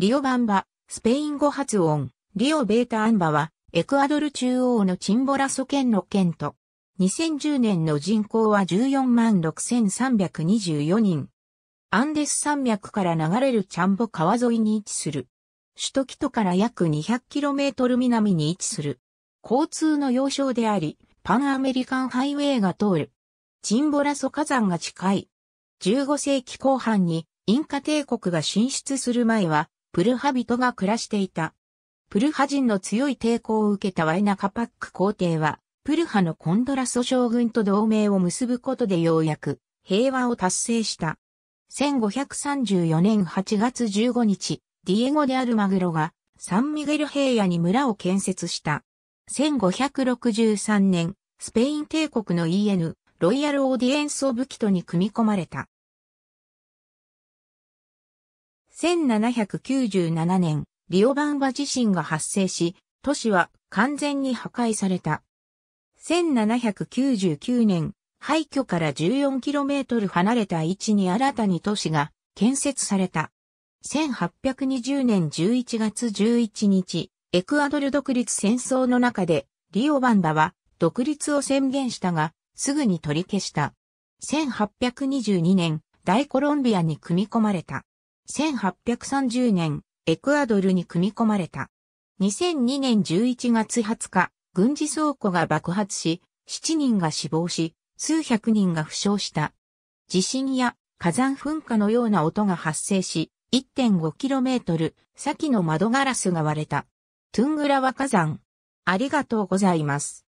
リオバンバ、スペイン語発音、リオベータアンバは、エクアドル中央のチンボラソ県の県と、2010年の人口は14万6324人。アンデス山脈から流れるチャンボ川沿いに位置する。首都キトから約 200km 南に位置する。交通の要衝であり、パンアメリカンハイウェイが通る。チンボラソ火山が近い。15世紀後半にインカ帝国が進出する前はプルハ人が暮らしていた。プルハ人の強い抵抗を受けたワイナカパック皇帝は、プルハのコンドラソ将軍と同盟を結ぶことでようやく平和を達成した。1534年8月15日、ディエゴ・デ・アルマグロがサンミゲル平野に村を建設した。1563年、スペイン帝国の EN、ロイヤル・オーディエンス・オブ・キトに組み込まれた。1797年、リオバンバ地震が発生し、都市は完全に破壊された。1799年、廃墟から 14km 離れた位置に新たに都市が建設された。1820年11月11日、エクアドル独立戦争の中で、リオバンバは独立を宣言したが、すぐに取り消した。1822年、大コロンビアに組み込まれた。1830年、エクアドルに組み込まれた。2002年11月20日、軍事倉庫が爆発し、7人が死亡し、数百人が負傷した。地震や火山噴火のような音が発生し、1.5km 先の窓ガラスが割れた。トゥングラワ火山。ありがとうございます。